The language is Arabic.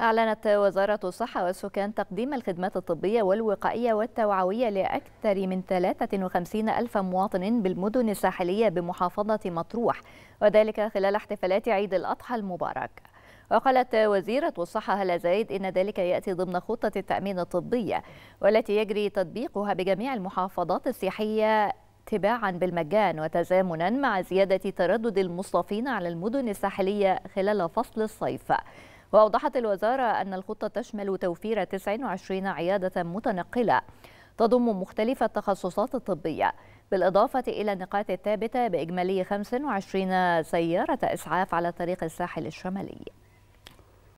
أعلنت وزارة الصحة والسكان تقديم الخدمات الطبية والوقائية والتوعوية لأكثر من 53 ألف مواطن بالمدن الساحلية بمحافظة مطروح وذلك خلال احتفالات عيد الأضحى المبارك وقالت وزيرة الصحة هلا زايد إن ذلك يأتي ضمن خطة التأمين الطبية والتي يجري تطبيقها بجميع المحافظات السياحية تباعا بالمجان وتزامنا مع زيادة تردد المصطفين على المدن الساحلية خلال فصل الصيف وأوضحت الوزارة أن الخطة تشمل توفير 29 عيادة متنقلة تضم مختلف التخصصات الطبية بالإضافة إلى النقاط الثابتة بإجمالي 25 سيارة إسعاف على طريق الساحل الشمالي